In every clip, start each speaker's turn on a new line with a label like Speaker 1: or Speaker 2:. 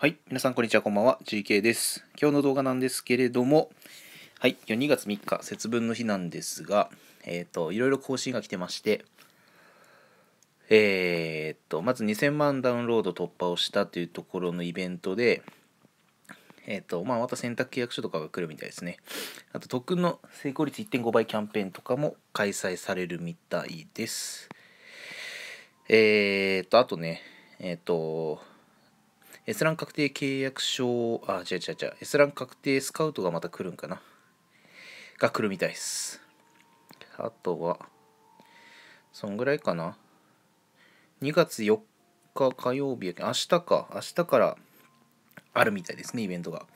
Speaker 1: はい、皆さんこんにちは、こんばんは、GK です。今日の動画なんですけれども、はい、今日2月3日、節分の日なんですが、えっ、ー、と、いろいろ更新が来てまして、えっ、ー、と、まず2000万ダウンロード突破をしたというところのイベントで、えっ、ー、と、まあ、また選択契約書とかが来るみたいですね。あと、特訓の成功率1.5倍キャンペーンとかも開催されるみたいです。えっと、あとね、えっと、S ラン確定契約書、あ、違う違う違う、S ラン確定スカウトがまた来るんかな。が来るみたいです。あとは、そんぐらいかな。2月4日火曜日、明日か、明日からあるみたいですね、イベントが。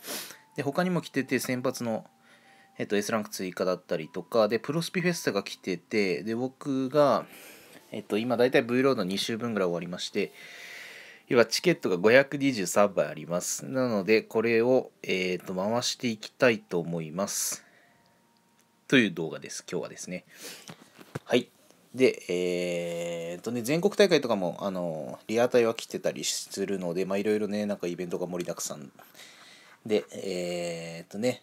Speaker 1: で、他にも来てて、先発の、えっと、S ランク追加だったりとか、で、プロスピフェスタが来てて、で、僕が、えっと、今大体 V ロード2週分ぐらい終わりまして、要はチケットが523倍あります。なので、これを、えーと、回していきたいと思います。という動画です。今日はですね。はい。で、えー、っとね、全国大会とかも、あの、リアタイは来てたりするので、まあ、いろいろね、なんかイベントが盛りだくさんで、えー、っとね、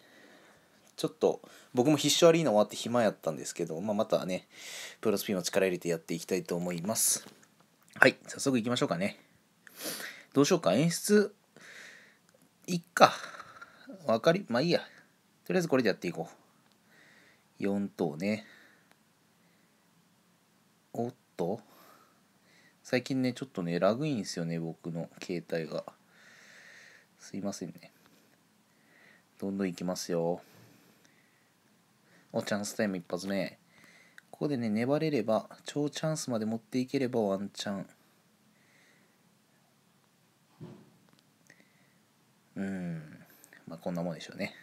Speaker 1: ちょっと、僕も必勝アリーナ終わって暇やったんですけど、まあ、またね、プロスピンを力入れてやっていきたいと思います。はい、早速行きましょうかね。どうしようか。演出、いっか。わかり、まあいいや。とりあえずこれでやっていこう。4等ね。おっと。最近ね、ちょっとね、ラグいんですよね、僕の携帯が。すいませんね。どんどんいきますよ。お、チャンスタイム一発目。ここでね、粘れれば、超チャンスまで持っていければワンチャン。うんまあこんなもんでしょうね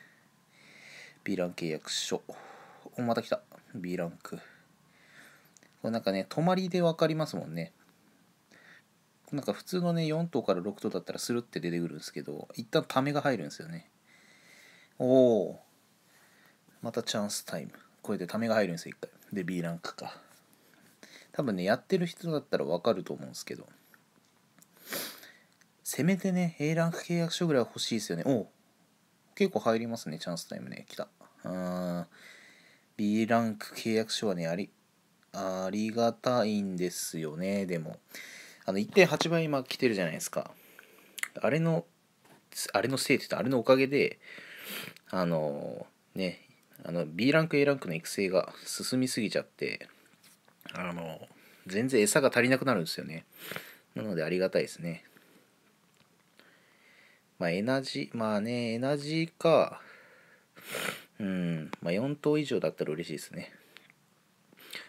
Speaker 1: B ラン契約書おまた来た B ランクこれなんかね泊まりで分かりますもんねなんか普通のね4頭から6頭だったらスルって出てくるんですけど一旦ためが入るんですよねおおまたチャンスタイムこれでためが入るんですよ一回で B ランクか多分ねやってる人だったら分かると思うんですけどせめてね、A ランク契約書ぐらい欲しいですよね。お結構入りますね、チャンスタイムね。来た。うん。B ランク契約書はね、あり、ありがたいんですよね、でも。あの、1.8倍今来てるじゃないですか。あれの、あれのせいって言ったあれのおかげで、あの、ね、あの、B ランク、A ランクの育成が進みすぎちゃって、あの、全然餌が足りなくなるんですよね。なのでありがたいですね。まあ、エナジー、まあね、エナジーか、うん、まあ、4等以上だったら嬉しいですね。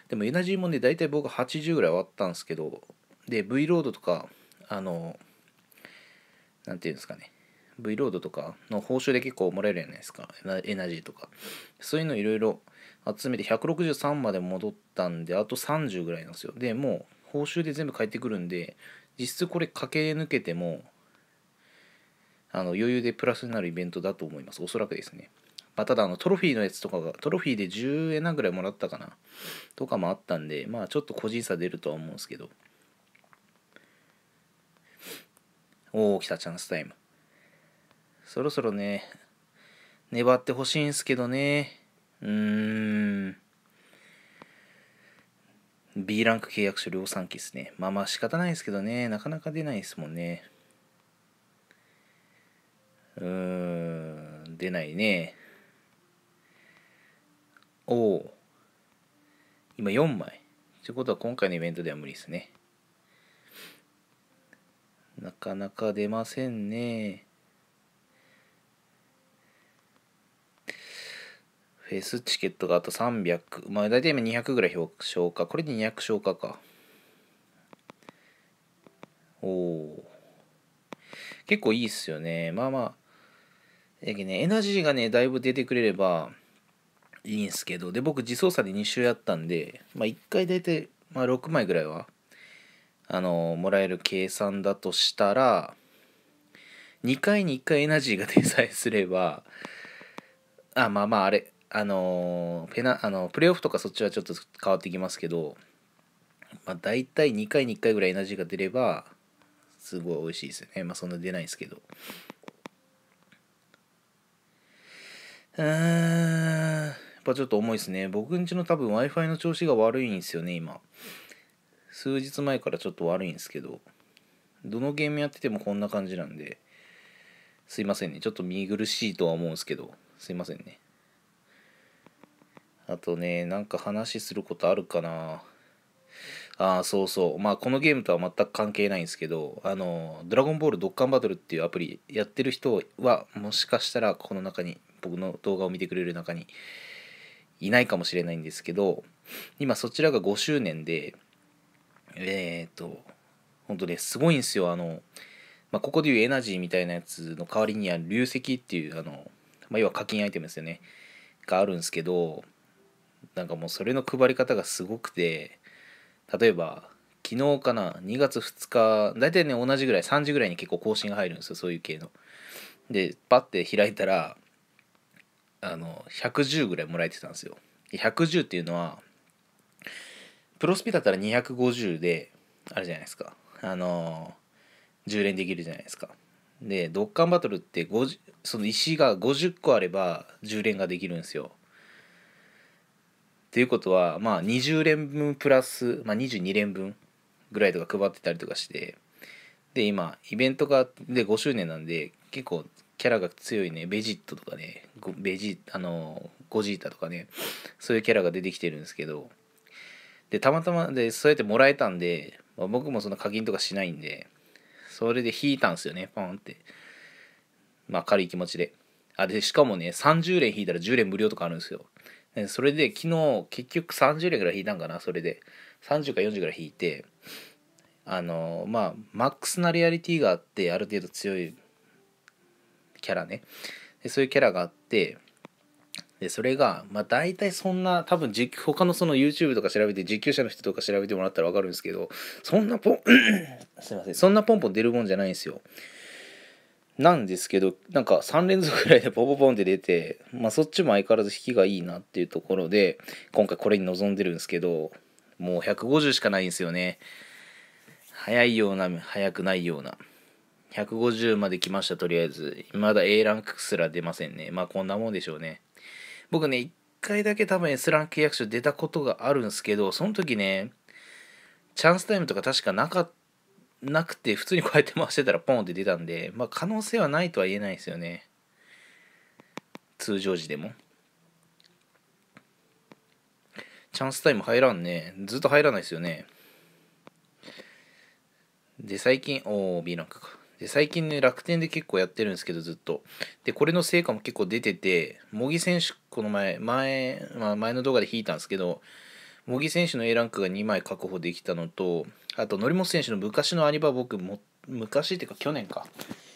Speaker 1: でもエナジーもね、大体僕80ぐらい終わったんですけど、で、V ロードとか、あの、なんていうんですかね、V ロードとかの報酬で結構もらえるじゃないですか、エナジーとか。そういうのいろいろ集めて163まで戻ったんで、あと30ぐらいなんですよ。で、もう報酬で全部返ってくるんで、実質これ駆け抜けても、あの余裕でプラスになるイベントだと思います。おそらくですね。まあ、ただあのトロフィーのやつとかが、トロフィーで10円なぐらいもらったかなとかもあったんで、まあちょっと個人差出るとは思うんですけど。おお、来たチャンスタイム。そろそろね、粘ってほしいんすけどね。うーん。B ランク契約書量産機ですね。まあまあ仕方ないですけどね、なかなか出ないですもんね。うーん、出ないね。おお。今4枚。ってことは今回のイベントでは無理ですね。なかなか出ませんね。フェスチケットがあと300。まあ大体今200ぐらい消化。これで200消化か。おお。結構いいっすよね。まあまあ。えー、ね、エナジーがね、だいぶ出てくれればいいんすけど、で、僕、自走車で2周やったんで、まあ、1回大体、まあ、6枚ぐらいは、あのー、もらえる計算だとしたら、2回に1回エナジーが出さえすれば、あ、まあまあ、あれ、あのー、ペナ、あの、プレーオフとかそっちはちょっと変わってきますけど、まあ、大体2回に1回ぐらいエナジーが出れば、すごい美味しいですよね。まあ、そんな出ないんですけど。うーん、やっぱちょっと重いですね。僕んちの多分 Wi-Fi の調子が悪いんですよね、今。数日前からちょっと悪いんですけど、どのゲームやっててもこんな感じなんで、すいませんね。ちょっと見苦しいとは思うんですけど、すいませんね。あとね、なんか話することあるかな。ああ、そうそう。まあ、このゲームとは全く関係ないんですけど、あの、ドラゴンボールドッカンバトルっていうアプリやってる人は、もしかしたらこの中に僕の動画を見てくれる中にいないかもしれないんですけど今そちらが5周年でえっ、ー、と本当ねすごいんですよあの、まあ、ここでいうエナジーみたいなやつの代わりには流石っていうあの、まあ、要は課金アイテムですよねがあるんですけどなんかもうそれの配り方がすごくて例えば昨日かな2月2日大体ね同じぐらい3時ぐらいに結構更新が入るんですよそういう系の。でパッて開いたらあの110ぐらいもらえてたんですよ110っていうのはプロスピだったら250であれじゃないですかあの10連できるじゃないですかでドッカンバトルってその石が50個あれば10連ができるんですよっていうことはまあ20連分プラス、まあ、22連分ぐらいとか配ってたりとかしてで今イベントがで5周年なんで結構キャラが強いねベジットとかねベジあのゴジータとかねそういうキャラが出てきてるんですけどでたまたまでそうやってもらえたんで、まあ、僕もそんな課金とかしないんでそれで引いたんですよねポンってまあ軽い気持ちであでしかもね30連引いたら10連無料とかあるんですよそれで昨日結局30連ぐらい引いたんかなそれで30か40ぐらい引いてあのまあマックスなリアリティがあってある程度強いキャラねでそういうキャラがあってでそれがまあ大体そんな多分他のその YouTube とか調べて実況者の人とか調べてもらったら分かるんですけどそんなポン すいませんそんなポンポン出るもんじゃないんですよなんですけどなんか3連続ぐらいで ポポポンって出てまあそっちも相変わらず引きがいいなっていうところで今回これに臨んでるんですけどもう150しかないんですよね早いような早くないような150まで来ました、とりあえず。まだ A ランクすら出ませんね。まあこんなもんでしょうね。僕ね、一回だけ多分 S ランク契約書出たことがあるんですけど、その時ね、チャンスタイムとか確かなかなくて、普通にこうやって回してたらポンって出たんで、まあ可能性はないとは言えないですよね。通常時でも。チャンスタイム入らんね。ずっと入らないですよね。で、最近、おー、B ランクか。で最近ね楽天で結構やってるんですけどずっとでこれの成果も結構出てて茂木選手この前前,、まあ、前の動画で引いたんですけど茂木選手の A ランクが2枚確保できたのとあと則本選手の昔のアニバ僕も昔っていうか去年か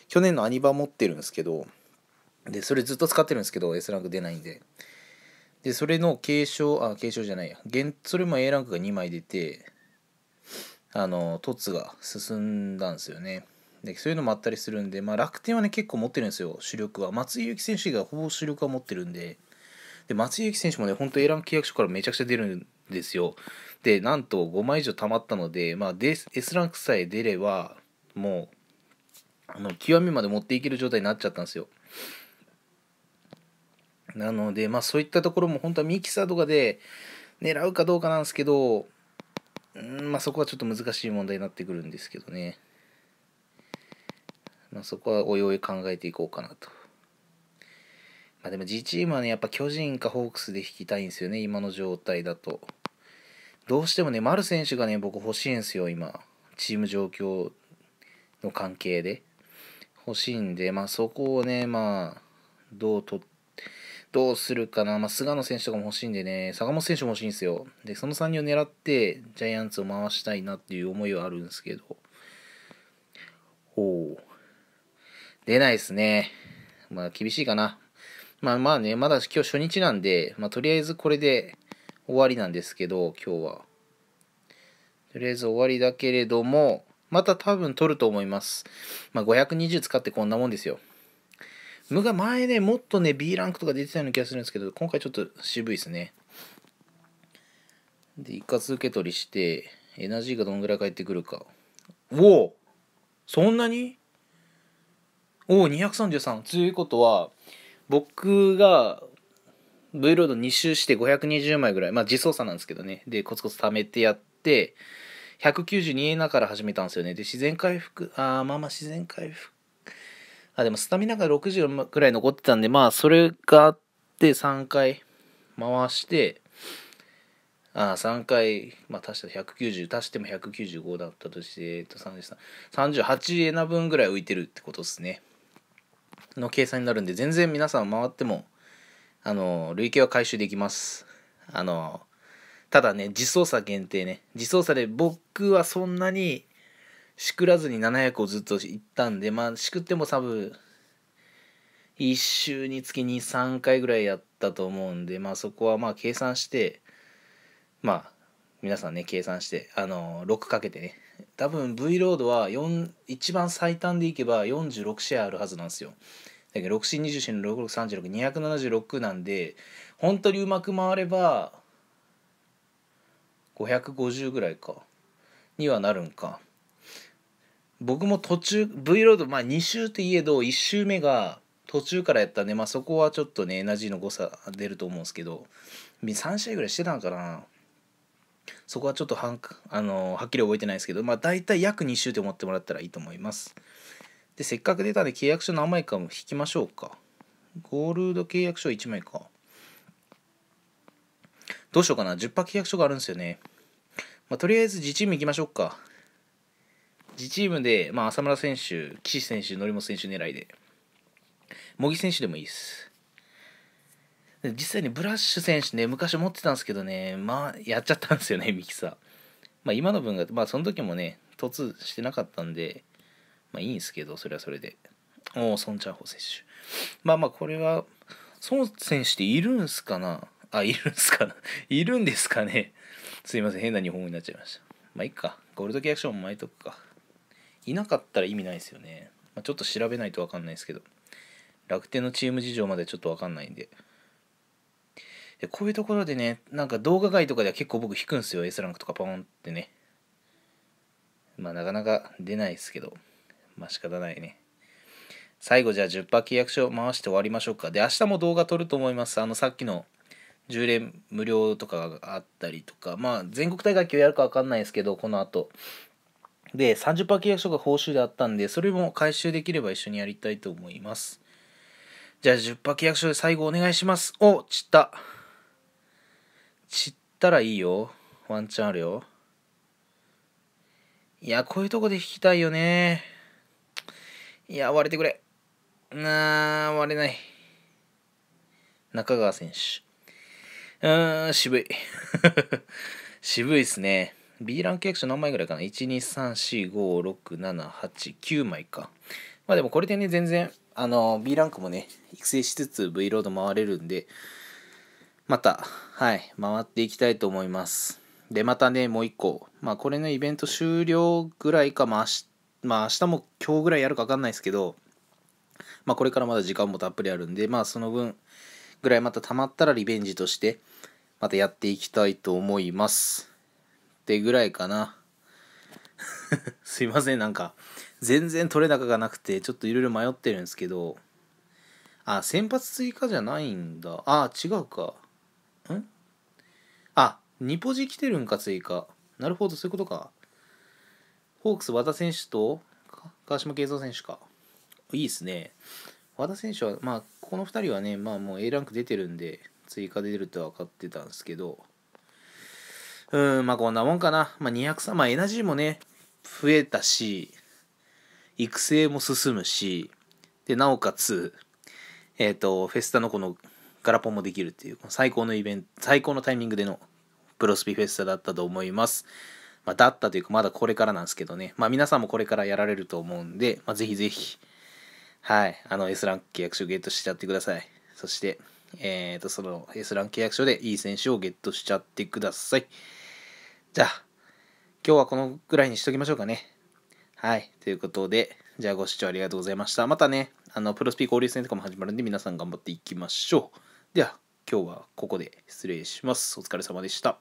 Speaker 1: 去年のアニバ持ってるんですけどでそれずっと使ってるんですけど S ランク出ないんででそれの継承あ継承じゃないやそれも A ランクが2枚出てあの凸が進んだんですよねでそういうのもあったりするんで、まあ、楽天はね結構持ってるんですよ主力は松井裕樹選手がほぼ主力は持ってるんでで松井裕樹選手もね本当エラン契約書からめちゃくちゃ出るんですよでなんと5枚以上貯まったので、まあ、S ランクさえ出ればもうあの極みまで持っていける状態になっちゃったんですよなのでまあそういったところも本当はミキサーとかで狙うかどうかなんですけど、うんまあ、そこはちょっと難しい問題になってくるんですけどね。まあ、そこはおいおい考えていこうかなと。まあ、でも G チームはね、やっぱ巨人かホークスで引きたいんですよね、今の状態だと。どうしてもね、丸選手がね、僕欲しいんですよ、今。チーム状況の関係で。欲しいんで、まあそこをね、まあ、どうと、どうするかな。まあ菅野選手とかも欲しいんでね、坂本選手も欲しいんですよ。で、その3人を狙ってジャイアンツを回したいなっていう思いはあるんですけど。ほう。出ないですね。まあ、厳しいかな。まあまあね、まだ今日初日なんで、まあ、とりあえずこれで終わりなんですけど、今日は。とりあえず終わりだけれども、また多分取ると思います。まあ、520使ってこんなもんですよ。無が前ね、もっとね、B ランクとか出てたような気がするんですけど、今回ちょっと渋いですね。で、一括受け取りして、エナジーがどんぐらい返ってくるか。おおそんなにおお233ということは僕が V ロード2周して520枚ぐらいまあ自操作なんですけどねでコツコツ貯めてやって192エナから始めたんですよねで自然回復ああまあまあ自然回復あでもスタミナが60ぐらい残ってたんでまあそれがあって3回回してあ3回、まあ、足した190足しても195だったとして、えっと、38エナ分ぐらい浮いてるってことですね。の計算になるんで全然皆さん回ってもあの累計は回収できますあのただね自操作限定ね自操作で僕はそんなにしくらずに700をずっと行ったんでまあしくっても多分1週につき23回ぐらいやったと思うんでまあそこはまあ計算してまあ皆さんね計算してあの6かけてね多分 V ロードは一番最短でいけば46試合あるはずなんですよ。だけど6 c 2 4 6 6 3 6 2 7 6なんで本当にうまく回れば550ぐらいかにはなるんか。僕も途中 V ロードまあ2周といえど1周目が途中からやったんで、まあ、そこはちょっとねエナジーの誤差出ると思うんですけど3試合ぐらいしてたんかなそこはちょっとはんあのはっきり覚えてないですけど、まあ、大体約2週て思ってもらったらいいと思います。で、せっかく出たんで契約書何枚かも引きましょうか。ゴールド契約書1枚か。どうしようかな。10%契約書があるんですよね。まあ、とりあえず自チーム行きましょうか。自チームで、まあ、浅村選手、岸選手、則本選手狙いで。茂木選手でもいいです。実際にブラッシュ選手ね、昔持ってたんですけどね、まあ、やっちゃったんですよね、ミキサー。まあ、今の分が、まあ、その時もね、突してなかったんで、まあ、いいんですけど、それはそれで。おお、ソン・チャーホ選手。まあまあ、これは、孫選手っているんすかなあ、いるんすかな いるんですかねすいません、変な日本語になっちゃいました。まあ、いっか。ゴールドキャ契ショも巻いとくか。いなかったら意味ないですよね。まあ、ちょっと調べないとわかんないですけど。楽天のチーム事情までちょっとわかんないんで。で、こういうところでね、なんか動画外とかでは結構僕引くんすよ。S ランクとかポンってね。まあなかなか出ないですけど、まあ仕方ないね。最後じゃあ10%契約書回して終わりましょうか。で、明日も動画撮ると思います。あのさっきの10連無料とかがあったりとか、まあ全国大会今日やるか分かんないですけど、この後。で、30%契約書が報酬であったんで、それも回収できれば一緒にやりたいと思います。じゃあ10%契約書で最後お願いします。お、散った。散ったらいいよ。ワンチャンあるよ。いや、こういうとこで弾きたいよね。いや、割れてくれ。なあ、割れない。中川選手。うーん、渋い。渋いっすね。B ランク役者何枚ぐらいかな ?1,2,3,4,5,6,7,8,9 枚か。まあでもこれでね、全然、あの、B ランクもね、育成しつつ V ロード回れるんで、また、はい、回っていきたいと思います。で、またね、もう一個、まあ、これのイベント終了ぐらいか、まあ、まあ、明日も今日ぐらいやるか分かんないですけど、まあ、これからまだ時間もたっぷりあるんで、まあ、その分ぐらいまた溜まったらリベンジとして、またやっていきたいと思います。ってぐらいかな。すいません、なんか、全然取れ高がなくて、ちょっといろいろ迷ってるんですけど、あ、先発追加じゃないんだ。あ、違うか。あ、ニポジ来てるんか、追加。なるほど、そういうことか。ホークス、和田選手と川島慶三選手か。いいですね。和田選手は、まあ、この2人はね、まあ、もう A ランク出てるんで、追加で出るとは分かってたんですけど、うん、まあ、こんなもんかな。まあ、203、まあ、エナジーもね、増えたし、育成も進むし、で、なおかつ、えっ、ー、と、フェスタのこのガラポンもできるっていう、最高のイベント、最高のタイミングでのプロスピフェスタだったと思います。まあ、だったというか、まだこれからなんですけどね。まあ、皆さんもこれからやられると思うんで、まあ、ぜひぜひ、はい、あの S ランク契約書ゲットしちゃってください。そして、えっ、ー、と、その S ランク契約書でいい選手をゲットしちゃってください。じゃあ、今日はこのぐらいにしときましょうかね。はい、ということで、じゃあご視聴ありがとうございました。またね、あの、プロスピー交流戦とかも始まるんで、皆さん頑張っていきましょう。では今日はここで失礼します。お疲れ様でした。